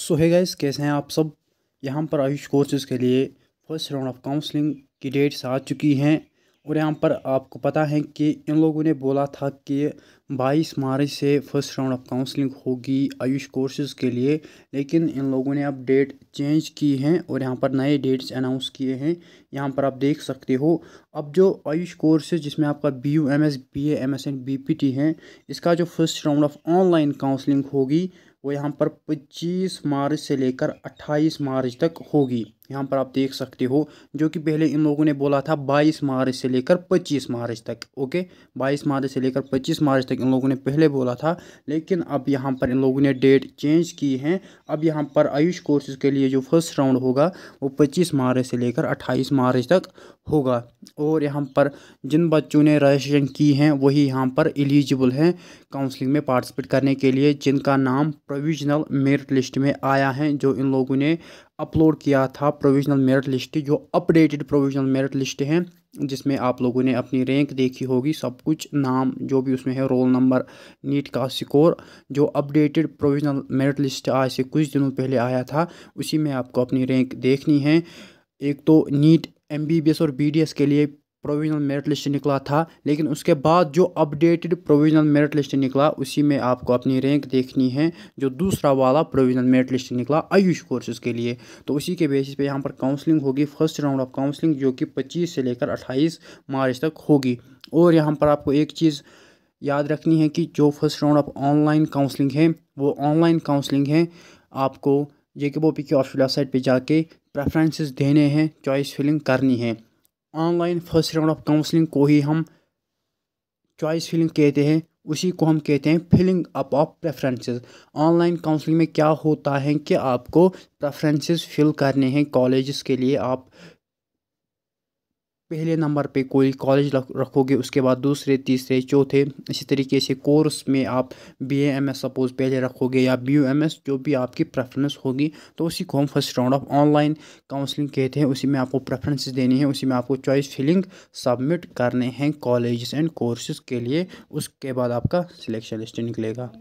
सो है गाइस कैसे हैं आप सब यहाँ पर आयुष कोर्सेज़ के लिए फर्स्ट राउंड ऑफ काउंसलिंग की डेट्स आ चुकी हैं और यहाँ पर आपको पता है कि इन लोगों ने बोला था कि 22 मार्च से फर्स्ट राउंड ऑफ काउंसलिंग होगी आयुष कोर्सेज़ के लिए लेकिन इन लोगों ने अब डेट चेंज की हैं और यहाँ पर नए डेट्स अनाउंस किए हैं यहाँ पर आप देख सकते हो अब जो आयुष कोर्सेज जिसमें आपका B U M S B A M S and B P T है इसका जो first round of online counselling होगी वो यहाँ पर 25 मार्च से लेकर 28 मार्च तक होगी यहाँ पर आप देख सकते हो जो कि पहले इन लोगों ने बोला था 22 मार्च से लेकर 25 मार्च तक ओके 22 मार्च से लेकर 25 मार्च तक इन लोगों ने पहले बोला था लेकिन अब यहाँ पर इन लोगों ने डेट चेंज की है अब यहाँ पर आयुष कोर्सेज के लिए जो फर्स्ट राउंड होगा वो 25 मार्च से लेकर 28 मार्च तक होगा और यहाँ पर जिन बच्चों ने रजिस्ट्रेशन की हैं वही यहाँ पर एलिजिबल हैं काउंसलिंग में पार्टिसिपेट करने के लिए जिनका नाम प्रोविजनल मेरिट लिस्ट में आया है जो इन लोगों ने अपलोड किया था प्रोविजनल मेरिट लिस्ट जो अपडेटेड प्रोविजनल मेरिट लिस्ट है जिसमें आप लोगों ने अपनी रैंक देखी होगी सब कुछ नाम जो भी उसमें है रोल नंबर नीट का स्कोर जो अपडेटेड प्रोविजनल मेरिट लिस्ट आज से कुछ दिनों पहले आया था उसी में आपको अपनी रैंक देखनी है एक तो नीट एम और बी के लिए प्रोविजनल मेरिट लिस्ट निकला था लेकिन उसके बाद जो अपडेटेड प्रोविजनल मेरिट लिस्ट निकला उसी में आपको अपनी रैंक देखनी है जो दूसरा वाला प्रोविजनल मेरिट लिस्ट निकला आयुष कोर्सेज के लिए तो उसी के बेसिस पे यहाँ पर काउंसलिंग होगी फर्स्ट राउंड ऑफ काउंसलिंग जो कि 25 से लेकर 28 मार्च तक होगी और यहाँ पर आपको एक चीज़ याद रखनी है कि जो first round of online counselling है वो ऑनलाइन काउंसलिंग है आपको जे के बोपी की ऑफिशियल वेबसाइट पर जाके प्रेफरेंसेस देने हैं चॉइस फिलिंग करनी है online first round of counselling को ही हम चॉइस फिलिंग कहते हैं उसी को हम कहते हैं filling up of preferences online counselling में क्या होता है कि आपको प्रेफरेंसेस फिल करने हैं कॉलेजेस के लिए आप पहले नंबर पे कोई कॉलेज रखोगे उसके बाद दूसरे तीसरे चौथे इसी तरीके से कोर्स में आप बी एम एस सपोज़ पहले रखोगे या बी यू एम एस जो भी आपकी प्रेफरेंस होगी तो उसी को हम first round of online counselling कहते हैं उसी में आपको प्रेफरेंस देनी है उसी में आपको चॉइस फिलिंग सबमिट करने हैं कॉलेज एंड कोर्सेज के लिए उसके बाद आपका सिलेक्शन लिस्ट निकलेगा